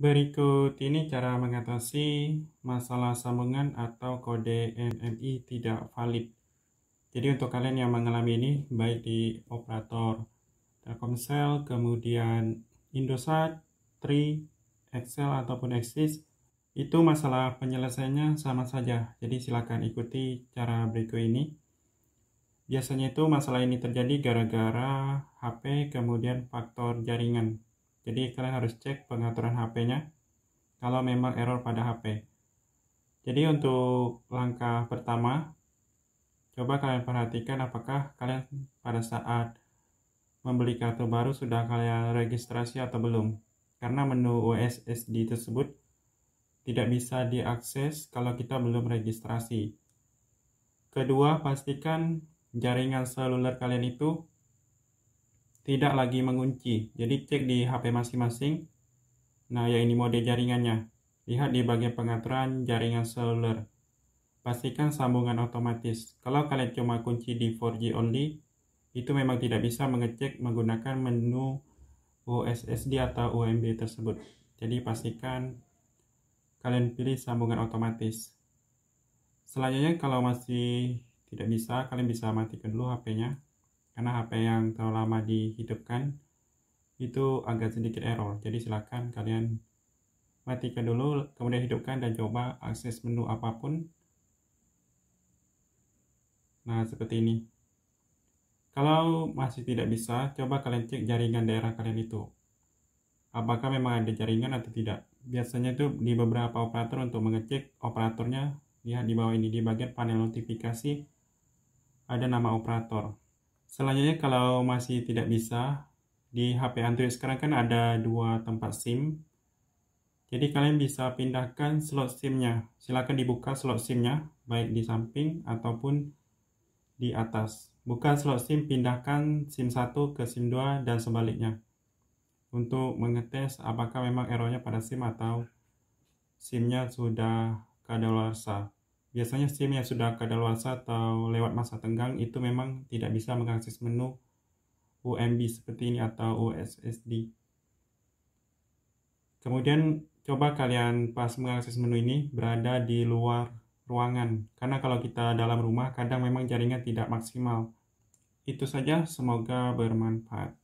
Berikut ini cara mengatasi masalah sambungan atau kode MMI tidak valid. Jadi untuk kalian yang mengalami ini, baik di operator Telkomsel, kemudian Indosat, Tri, Excel, ataupun Exis, itu masalah penyelesaiannya sama saja. Jadi silakan ikuti cara berikut ini. Biasanya itu masalah ini terjadi gara-gara HP kemudian faktor jaringan. Jadi kalian harus cek pengaturan HP-nya kalau memang error pada HP. Jadi untuk langkah pertama, coba kalian perhatikan apakah kalian pada saat membeli kartu baru sudah kalian registrasi atau belum. Karena menu USSD tersebut tidak bisa diakses kalau kita belum registrasi. Kedua, pastikan jaringan seluler kalian itu tidak lagi mengunci. Jadi cek di HP masing-masing. Nah, ya ini mode jaringannya. Lihat di bagian pengaturan jaringan seluler. Pastikan sambungan otomatis. Kalau kalian cuma kunci di 4G only, itu memang tidak bisa mengecek menggunakan menu OSSD atau UMB tersebut. Jadi pastikan kalian pilih sambungan otomatis. Selanjutnya kalau masih tidak bisa, kalian bisa matikan dulu HP-nya karena HP yang terlalu lama dihidupkan itu agak sedikit error jadi silakan kalian matikan dulu kemudian hidupkan dan coba akses menu apapun nah seperti ini kalau masih tidak bisa coba kalian cek jaringan daerah kalian itu apakah memang ada jaringan atau tidak biasanya itu di beberapa operator untuk mengecek operatornya ya di bawah ini di bagian panel notifikasi ada nama operator Selanjutnya kalau masih tidak bisa, di HP Android sekarang kan ada dua tempat SIM. Jadi kalian bisa pindahkan slot SIM-nya. Silakan dibuka slot SIM-nya, baik di samping ataupun di atas. Buka slot SIM, pindahkan SIM 1 ke SIM 2 dan sebaliknya. Untuk mengetes apakah memang errornya pada SIM atau SIM-nya sudah kadaluarsa. Biasanya SIM yang sudah kadaluarsa atau lewat masa tenggang itu memang tidak bisa mengakses menu UMB seperti ini atau USSD. Kemudian coba kalian pas mengakses menu ini berada di luar ruangan karena kalau kita dalam rumah kadang memang jaringan tidak maksimal. Itu saja semoga bermanfaat.